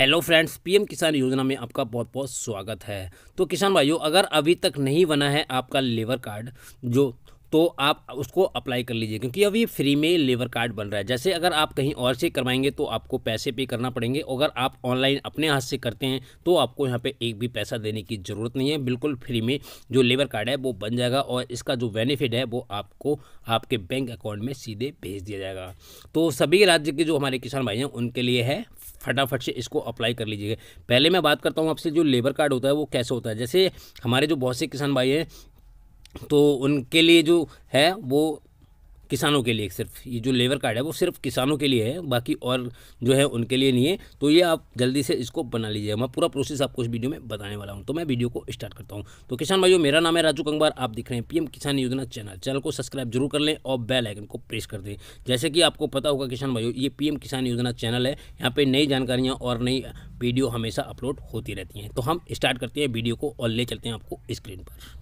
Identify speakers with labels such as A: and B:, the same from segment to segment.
A: hello friends PM किसान योजना में आपका बहुत बहुत स्वागत है तो किसान भाइयों अगर अभी तक नहीं बना है आपका लेबर कार्ड जो तो आप उसको अप्लाई कर लीजिए क्योंकि अभी फ्री में लेबर कार्ड बन रहा है जैसे अगर आप कहीं और से करवाएंगे तो आपको पैसे पे करना पड़ेंगे अगर आप ऑनलाइन अपने हाथ से करते हैं तो आपको यहाँ पे एक भी पैसा देने की ज़रूरत नहीं है बिल्कुल फ्री में जो लेबर कार्ड है वो बन जाएगा और इसका जो बेनिफिट है वो आपको आपके बैंक अकाउंट में सीधे भेज दिया जाएगा तो सभी राज्य के जो हमारे किसान भाई हैं उनके लिए है फटाफट से इसको अप्लाई कर लीजिएगा पहले मैं बात करता हूँ आपसे जो लेबर कार्ड होता है वो कैसे होता है जैसे हमारे जो बहुत से किसान भाई हैं तो उनके लिए जो है वो किसानों के लिए सिर्फ ये जो लेबर कार्ड है वो सिर्फ किसानों के लिए है बाकी और जो है उनके लिए नहीं है तो ये आप जल्दी से इसको बना लीजिए मैं पूरा प्रोसेस आपको इस वीडियो में बताने वाला हूँ तो मैं वीडियो को स्टार्ट करता हूँ तो किसान भाइयों मेरा नाम है राजू कंगवार आप देख रहे हैं पीएम किसान योजना चैनल चैनल को सब्सक्राइब जरूर कर लें और बेल आइकन को प्रेस कर दें जैसे कि आपको पता होगा किसान भाइयों ये पीएम किसान योजना चैनल है यहाँ पर नई जानकारियाँ और नई वीडियो हमेशा अपलोड होती रहती हैं तो हम स्टार्ट करते हैं वीडियो को और ले चलते हैं आपको स्क्रीन पर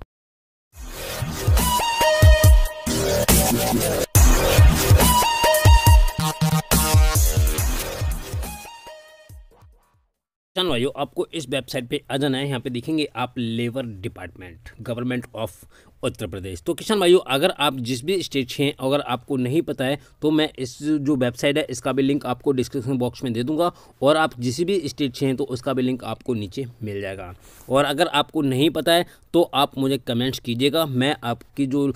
A: किसान भाइयों आपको इस वेबसाइट पे आ जाना है यहाँ पे देखेंगे आप labour department government of Uttar Pradesh तो किसान भाइयों अगर आप जिस भी स्टेट से हैं अगर आपको नहीं पता है तो मैं इस जो वेबसाइट है इसका भी लिंक आपको डिस्क्रिप्शन बॉक्स में दे दूंगा और आप जिस भी स्टेट से हैं तो उसका भी लिंक आपको नीचे मिल जाएगा और अगर आपको नहीं पता है तो आप मुझे कमेंट्स कीजिएगा मैं आपकी जो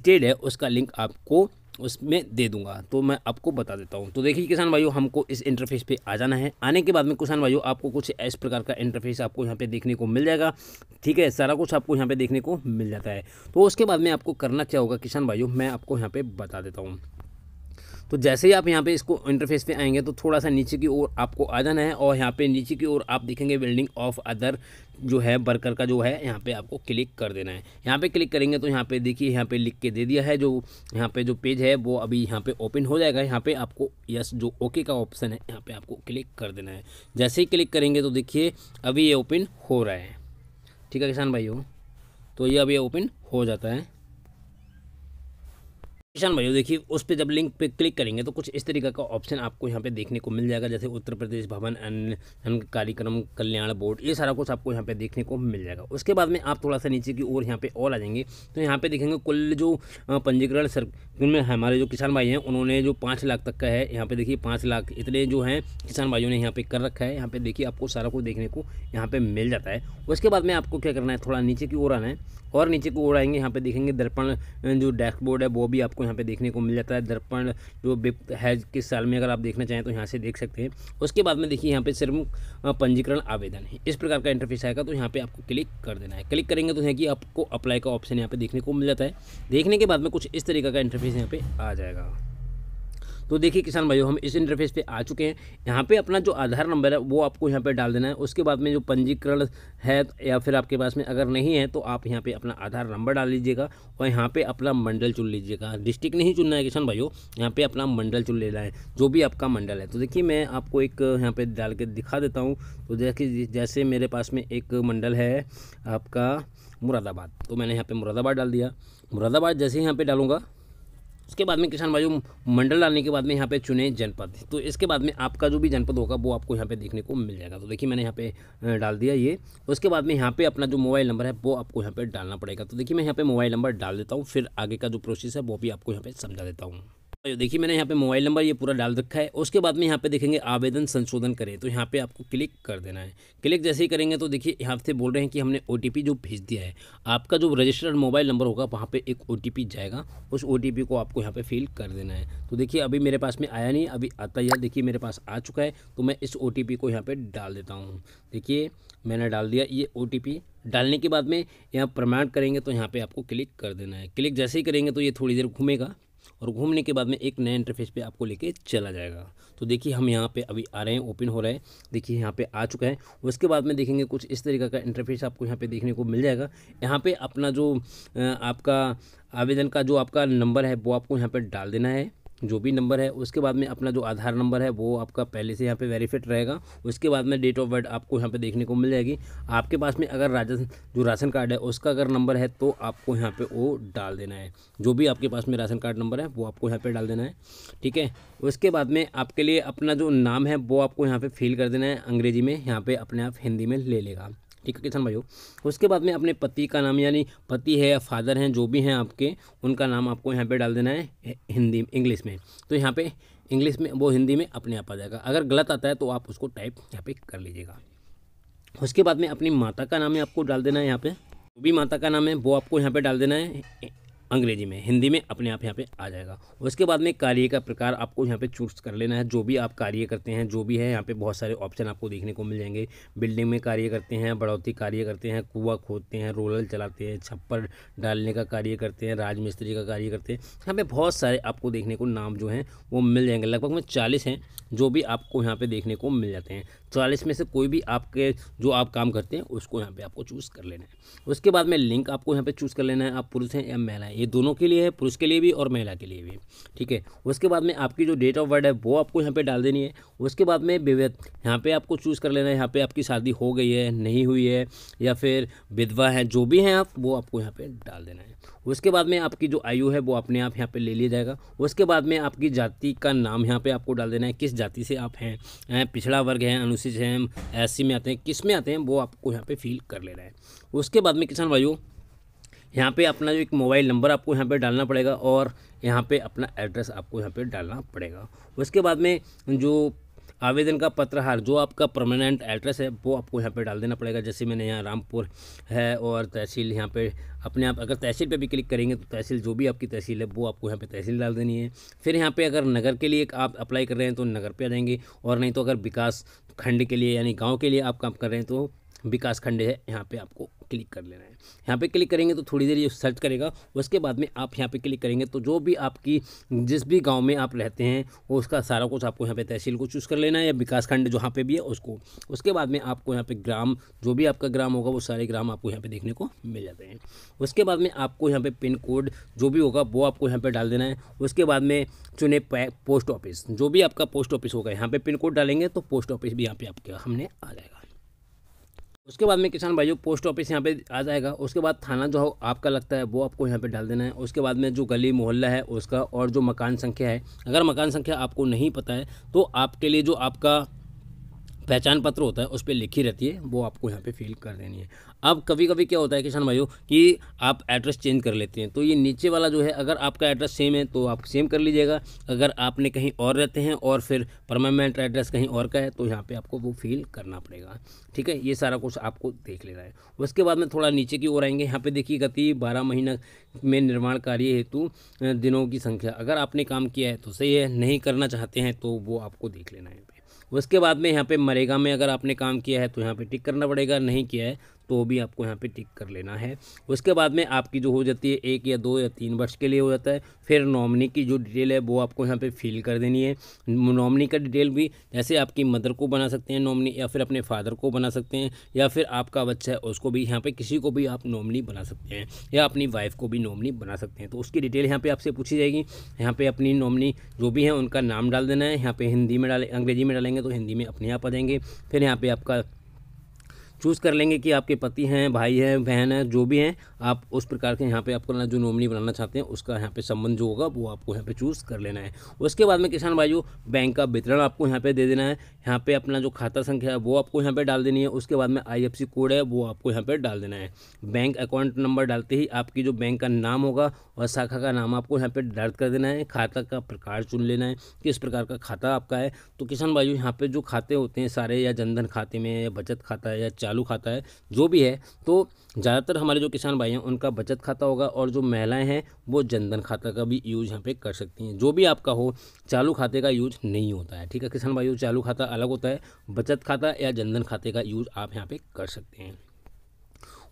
A: स्टेट है उसका लिंक आपको उसमें दे दूंगा तो मैं आपको बता देता हूँ तो देखिए किसान भाइयों हमको इस इंटरफेस पे आ जाना है आने के बाद में किसान भाइयों आपको कुछ इस प्रकार का इंटरफेस आपको यहाँ पे देखने को मिल जाएगा ठीक है सारा कुछ आपको यहाँ पे देखने को मिल जाता है तो उसके बाद में आपको करना क्या होगा किसान भाइयों मैं आपको यहाँ पर बता देता हूँ तो जैसे ही आप यहाँ पे इसको इंटरफेस पे आएंगे तो थोड़ा सा नीचे की ओर आपको आ जाना है और यहाँ पे नीचे की ओर आप देखेंगे बिल्डिंग ऑफ अदर जो है बर्कर का जो है यहाँ पे आपको क्लिक कर देना है यहाँ पे क्लिक करेंगे तो यहाँ पे देखिए यहाँ पे लिख के दे दिया है जो यहाँ पे जो पेज है वो अभी यहाँ पे ओपन हो जाएगा यहाँ पे आपको यस जो ओके का ऑप्शन है यहाँ पे आपको क्लिक कर देना है जैसे ही क्लिक करेंगे तो देखिए अभी ये ओपन हो रहा है ठीक है किसान भाइयों तो ये अभी ओपन हो जाता है किसान भाइयों देखिए उस पर जब लिंक पे क्लिक करेंगे तो कुछ इस तरीके का ऑप्शन आपको यहाँ पे देखने को मिल जाएगा जैसे उत्तर प्रदेश भवन अन्न कार्यक्रम कल्याण बोर्ड ये सारा कुछ आपको यहाँ पे देखने को मिल जाएगा उसके बाद में आप थोड़ा सा नीचे की ओर यहाँ पे और आ जाएंगे तो यहाँ पे देखेंगे कुल जो पंजीकरण सर में हमारे जो किसान भाई हैं उन्होंने जो पाँच लाख तक का है यहाँ पर देखिए पाँच लाख इतने जो हैं किसान भाइयों ने यहाँ पर कर रखा है यहाँ पर देखिए आपको सारा कुछ देखने को यहाँ पर मिल जाता है उसके बाद में आपको क्या करना है थोड़ा नीचे की ओर आना है और नीचे की ओर आएंगे यहाँ पर देखेंगे दर्पण जो डैशबोर्ड है वो भी आपको आपको यहाँ पे देखने को मिल जाता है दर्पण जो विप्त है किस साल में अगर आप देखना चाहें तो यहाँ से देख सकते हैं उसके बाद में देखिए यहाँ पे सिर्फ पंजीकरण आवेदन है इस प्रकार का इंटरफेस आएगा तो यहाँ पे आपको क्लिक कर देना है क्लिक करेंगे तो यहाँ की आपको अप्लाई का ऑप्शन यहाँ पे देखने को मिल जाता है देखने के बाद में कुछ इस तरीके का इंटरफेस यहाँ पे आ जाएगा तो देखिए किसान भाइयों हम इस इंटरफेस पे आ चुके हैं यहाँ पे अपना जो आधार नंबर है वो आपको यहाँ पे डाल देना है उसके बाद में जो पंजीकरण है या फिर आपके पास में अगर नहीं है तो आप यहाँ पे अपना आधार नंबर डाल लीजिएगा और यहाँ पे अपना मंडल चुन लीजिएगा डिस्ट्रिक्ट नहीं चुनना है किसान भाइयों यहाँ पर अपना मंडल चुन लेना है जो भी आपका मंडल है तो देखिए मैं आपको एक यहाँ पर डाल के दिखा देता हूँ तो देखिए जैसे मेरे पास में एक मंडल है आपका मुरादाबाद तो मैंने यहाँ पर मुरादाबाद डाल दिया मुरादाबाद जैसे ही यहाँ पर डालूँगा उसके बाद में किसान भाइयों मंडल डालने के बाद में यहाँ पे चुने जनपद तो इसके बाद में आपका जो भी जनपद होगा वो आपको यहाँ पे देखने को मिल जाएगा तो देखिए मैंने यहाँ पे डाल दिया ये उसके बाद में यहाँ पे अपना जो मोबाइल नंबर है वो आपको यहाँ पे डालना पड़ेगा तो देखिए मैं यहाँ पे मोबाइल नंबर डाल देता हूँ फिर आगे का जो प्रोसेस है वो भी आपको यहाँ पे समझा देता हूँ देखिए मैंने यहाँ पे मोबाइल नंबर ये पूरा डाल रखा है उसके बाद में यहाँ पे देखेंगे आवेदन संशोधन करें तो यहाँ पे आपको क्लिक कर देना है क्लिक जैसे ही करेंगे तो देखिए यहाँ से बोल रहे हैं कि हमने ओ जो भेज दिया है आपका जो रजिस्टर्ड मोबाइल नंबर होगा वहाँ पर एक ओ जाएगा उस ओ को आपको यहाँ पर फिल कर देना है तो देखिए अभी मेरे पास में आया नहीं अभी आता ही देखिए मेरे पास आ चुका है तो मैं इस ओ को यहाँ पर डाल देता हूँ देखिए मैंने डाल दिया ये ओ डालने के बाद में यहाँ प्रमाण करेंगे तो यहाँ पर आपको क्लिक कर देना है क्लिक जैसे ही करेंगे तो ये थोड़ी देर घूमेगा और घूमने के बाद में एक नए इंटरफेस पे आपको लेके चला जाएगा तो देखिए हम यहाँ पे अभी आ रहे हैं ओपन हो रहे हैं देखिए यहाँ पे आ चुका है उसके बाद में देखेंगे कुछ इस तरीके का इंटरफेस आपको यहाँ पे देखने को मिल जाएगा यहाँ पे अपना जो आपका आवेदन का जो आपका नंबर है वो आपको यहाँ पर डाल देना है जो भी नंबर है उसके बाद में अपना जो आधार नंबर है वो आपका पहले से यहाँ पे वेरीफाइड रहेगा उसके बाद में डेट ऑफ बर्थ आपको यहाँ पे देखने को मिल जाएगी आपके पास में अगर राजन जो राशन कार्ड है उसका अगर नंबर है तो आपको यहाँ पे वो डाल देना है जो भी आपके पास में राशन कार्ड नंबर है वो आपको यहाँ पर डाल देना है ठीक है उसके बाद में आपके लिए अपना जो नाम है वो आपको यहाँ पर फिल कर देना है अंग्रेजी में यहाँ पर अपने आप हिंदी में ले लेगा ठीक है किसान भाइयों उसके बाद में अपने पति का नाम यानी पति है या फादर हैं जो भी हैं आपके उनका नाम आपको यहाँ पे डाल देना है हिंदी इंग्लिश में तो यहाँ पे इंग्लिश में वो हिंदी में अपने आप आ जाएगा अगर गलत आता है तो आप उसको टाइप यहाँ पे कर लीजिएगा उसके बाद में अपनी माता का नाम आपको डाल देना है यहाँ पे जो भी माता का नाम है वो आपको यहाँ पर डाल देना है अंग्रेजी में हिंदी में अपने आप यहाँ पे आ जाएगा उसके बाद में कार्य का प्रकार आपको यहाँ पे चूज कर लेना है जो भी आप कार्य करते हैं जो भी है यहाँ पे बहुत सारे ऑप्शन आपको देखने को मिल जाएंगे बिल्डिंग में कार्य करते हैं बढ़ौती कार्य करते हैं कुआ खोदते हैं रोलर चलाते हैं छप्पर डालने का कार्य करते हैं राजमिस्त्री का कार्य करते हैं यहाँ पर बहुत सारे आपको देखने को नाम जो हैं वो मिल जाएंगे लगभग में चालीस हैं जो भी आपको यहाँ पर देखने को मिल जाते हैं चालीस में से कोई भी आपके जो आप काम करते हैं उसको यहाँ पर आपको चूज़ कर लेना है उसके बाद में लिंक आपको यहाँ पर चूज़ कर लेना है आप पुरुष हैं या महिला ये दोनों के लिए है पुरुष के लिए भी और महिला के लिए भी ठीक है उसके बाद में आपकी जो डेट ऑफ बर्थ है वो आपको यहाँ पे डाल देनी है उसके बाद में विवेद यहाँ पे आपको चूज़ कर लेना है यहाँ पे आपकी शादी हो गई है नहीं हुई है या फिर विधवा है जो भी हैं आप वो आपको यहाँ पर डाल देना है उसके बाद में आपकी जो आयु है वो अपने आप यहाँ पे ले लिया जाएगा उसके बाद में आपकी जाति का नाम यहाँ पे आपको डाल देना है किस जाति से आप हैं पिछड़ा वर्ग हैं अनुसूचित हैं एस में आते हैं किस में आते हैं वो आपको यहाँ पे फील कर लेना है उसके बाद में किसान भाइयों यहाँ पे अपना जो एक मोबाइल नंबर आपको यहाँ पे डालना पड़ेगा और यहाँ पे अपना एड्रेस आपको यहाँ पे डालना पड़ेगा उसके बाद में जो आवेदन का पत्रहार जो आपका परमानेंट एड्रेस है वो आपको यहाँ पे डाल देना पड़ेगा जैसे मैंने यहाँ रामपुर है और तहसील यहाँ पे अपने आप अगर तहसील पे भी क्लिक करेंगे तो तहसील जो भी आपकी तहसील है वो आपको यहाँ पे तहसील डाल देनी है फिर यहाँ पे अगर नगर के लिए आप अप्लाई कर रहे हैं तो नगर पे आ जाएंगे और नहीं तो अगर विकास खंड के लिए यानी गाँव के लिए आप काम कर रहे हैं तो विकास खंड है यहाँ पे आपको क्लिक कर लेना है यहाँ पे क्लिक करेंगे तो थोड़ी देर ये सर्च करेगा उसके बाद में आप यहाँ पे क्लिक करेंगे तो जो भी आपकी जिस भी गांव में आप रहते हैं वो उसका सारा कुछ आपको यहाँ पे तहसील को चूज़ कर लेना है या विकास खंड जहाँ पे भी है उसको उसके बाद में आपको यहाँ पे ग्राम जो भी आपका ग्राम होगा वो सारे ग्राम आपको यहाँ पर देखने को मिल जाते हैं उसके बाद में आपको यहाँ पर पिन कोड जो भी होगा वो आपको यहाँ पर डाल देना है उसके बाद में चुने पोस्ट ऑफिस जो भी आपका पोस्ट ऑफिस होगा यहाँ पर पिन कोड डालेंगे तो पोस्ट ऑफिस भी यहाँ पर आपके हमने आ जाएगा उसके बाद में किसान भाइयों पोस्ट ऑफिस यहाँ पे आ जाएगा उसके बाद थाना जो हो आपका लगता है वो आपको यहाँ पे डाल देना है उसके बाद में जो गली मोहल्ला है उसका और जो मकान संख्या है अगर मकान संख्या आपको नहीं पता है तो आपके लिए जो आपका पहचान पत्र होता है उस पर लिखी रहती है वो आपको यहाँ पे फिल कर देनी है अब कभी कभी क्या होता है किसान भाइयों कि आप एड्रेस चेंज कर लेते हैं तो ये नीचे वाला जो है अगर आपका एड्रेस सेम है तो आप सेम कर लीजिएगा अगर आपने कहीं और रहते हैं और फिर परमानेंट एड्रेस कहीं और का है तो यहाँ पर आपको वो फिल करना पड़ेगा ठीक है ये सारा कुछ आपको देख लेना है उसके बाद में थोड़ा नीचे की ओर आएंगे यहाँ पर देखिए गति बारह महीना में निर्माण कार्य हेतु दिनों की संख्या अगर आपने काम किया है तो सही है नहीं करना चाहते हैं तो वो आपको देख लेना है उसके बाद में यहाँ पे मरेगा में अगर आपने काम किया है तो यहाँ पे टिक करना पड़ेगा नहीं किया है तो भी आपको यहाँ पे टिक कर लेना है उसके बाद में आपकी जो हो जाती है एक या दो या तीन वर्ष के लिए हो जाता है फिर नॉमनी की जो डिटेल है वो आपको यहाँ पे फिल कर देनी है नॉमनी का डिटेल भी जैसे आपकी मदर को बना सकते हैं नॉमनी या फिर अपने फादर को बना सकते हैं या फिर आपका बच्चा है उसको भी यहाँ पर किसी को भी आप नॉमनी बना सकते हैं या अपनी वाइफ को भी नॉमनी बना सकते हैं तो उसकी डिटेल यहाँ पर आपसे पूछी जाएगी यहाँ पर अपनी नॉमनी जो भी है उनका नाम डाल देना है यहाँ पर हिंदी में डाले अंग्रेजी में डालेंगे तो हिंदी में अपने आप आ जाएंगे फिर यहाँ पर आपका चूज़ कर लेंगे कि आपके पति हैं भाई हैं बहन है जो भी हैं आप उस प्रकार के यहाँ पे आपको जो नॉमिनी बनाना चाहते हैं उसका यहाँ पे संबंध जो होगा वो आपको यहाँ पे चूज़ कर लेना है उसके बाद में किसान भाइयों बैंक का वितरण आपको यहाँ पे दे देना है यहाँ पे अपना जो खाता संख्या है वो आपको यहाँ पे डाल देनी है उसके बाद में आई कोड है वो आपको यहाँ पर डाल देना है बैंक अकाउंट नंबर डालते ही आपकी जो बैंक का नाम होगा और शाखा का नाम आपको यहाँ पर दर्ज कर देना है खाता का प्रकार चुन लेना है किस प्रकार का खाता आपका है तो किसान भाइयों यहाँ पर जो खाते होते हैं सारे या जनधन खाते में या बचत खाता है या आलू खाता है जो भी है तो ज़्यादातर हमारे जो किसान भाई हैं उनका बचत खाता होगा और जो महिलाएं हैं वो जनधन खाता का भी यूज़ यहाँ पे कर सकती हैं जो भी आपका हो चालू खाते का यूज नहीं होता है ठीक है किसान भाइयों चालू खाता अलग होता है बचत खाता या जनधन खाते का यूज़ आप यहाँ पर कर सकते हैं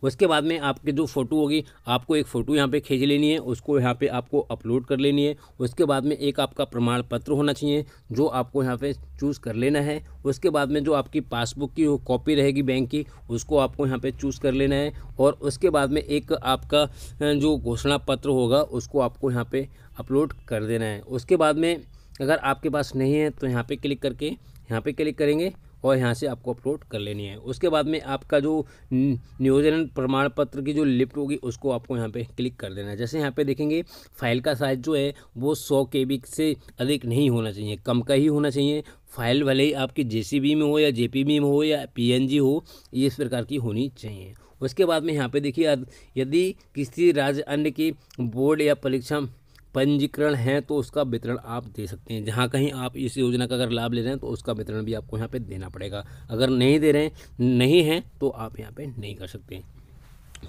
A: उसके बाद में आपकी जो फ़ोटो होगी आपको एक फ़ोटो यहाँ पे खींच लेनी है उसको यहाँ पे आपको अपलोड कर लेनी है उसके बाद में एक आपका प्रमाण पत्र होना चाहिए जो आपको यहाँ पे चूज़ कर लेना है उसके बाद में जो आपकी पासबुक की कॉपी रहेगी बैंक की उसको आपको यहाँ पर चूज़ कर लेना है और उसके बाद में एक आपका जो घोषणा पत्र होगा उसको आपको यहाँ पर अपलोड कर देना है उसके बाद में अगर आपके पास नहीं है तो यहाँ पर क्लिक करके यहाँ पर क्लिक करेंगे और यहाँ से आपको अपलोड कर लेनी है उसके बाद में आपका जो नियोजन प्रमाण पत्र की जो लिफ्ट होगी उसको आपको यहाँ पे क्लिक कर देना है जैसे यहाँ पे देखेंगे फाइल का साइज़ जो है वो सौ के से अधिक नहीं होना चाहिए कम का ही होना चाहिए फाइल भले ही आपकी जे में हो या जे में हो या पी हो ये इस प्रकार की होनी चाहिए उसके बाद में यहाँ पे देखिए यदि किसी राज्य अन्य की बोर्ड या परीक्षा पंजीकरण है तो उसका वितरण आप दे सकते हैं जहाँ कहीं आप इस योजना का अगर लाभ ले रहे हैं तो उसका वितरण भी आपको यहाँ पे देना पड़ेगा अगर नहीं दे रहे हैं नहीं हैं तो आप यहाँ पे नहीं कर सकते हैं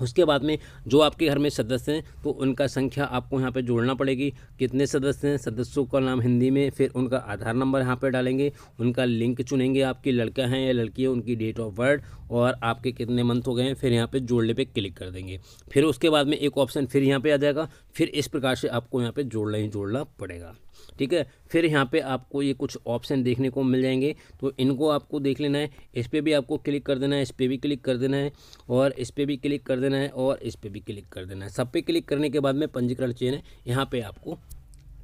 A: उसके बाद में जो आपके घर में सदस्य हैं तो उनका संख्या आपको यहाँ पे जोड़ना पड़ेगी कितने सदस्य हैं सदस्यों का नाम हिंदी में फिर उनका आधार नंबर यहाँ पे डालेंगे उनका लिंक चुनेंगे आपके लड़का हैं या लड़की है उनकी डेट ऑफ बर्थ और आपके कितने मंथ हो गए हैं फिर यहाँ पे जोड़ने पे क्लिक कर देंगे फिर उसके बाद में एक ऑप्शन फिर यहाँ पे आ जाएगा फिर इस प्रकार से आपको यहाँ पे जोड़ना ही जोड़ना पड़ेगा ठीक है फिर यहाँ पे आपको ये कुछ ऑप्शन देखने को मिल जाएंगे तो इनको आपको देख लेना है इस पर भी आपको क्लिक कर देना है इस पर भी क्लिक कर देना है और इस पर भी क्लिक कर देना है और इस पर भी क्लिक कर देना है सब पे क्लिक करने के बाद में पंजीकरण चयन है यहाँ पर आपको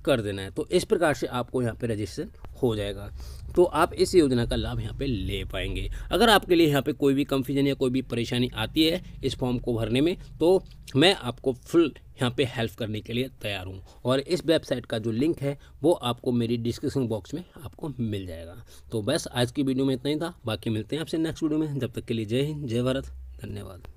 A: कर देना है तो इस प्रकार से आपको यहाँ पे रजिस्ट्रेशन हो जाएगा तो आप इस योजना का लाभ यहाँ पे ले पाएंगे अगर आपके लिए यहाँ पे कोई भी कंफ्यूजन या कोई भी परेशानी आती है इस फॉर्म को भरने में तो मैं आपको फुल यहाँ पे हेल्प करने के लिए तैयार हूँ और इस वेबसाइट का जो लिंक है वो आपको मेरी डिस्क्रिप्शन बॉक्स में आपको मिल जाएगा तो बस आज की वीडियो में इतना ही था बाकी मिलते हैं आपसे नेक्स्ट वीडियो में जब तक के लिए जय हिंद जय भारत धन्यवाद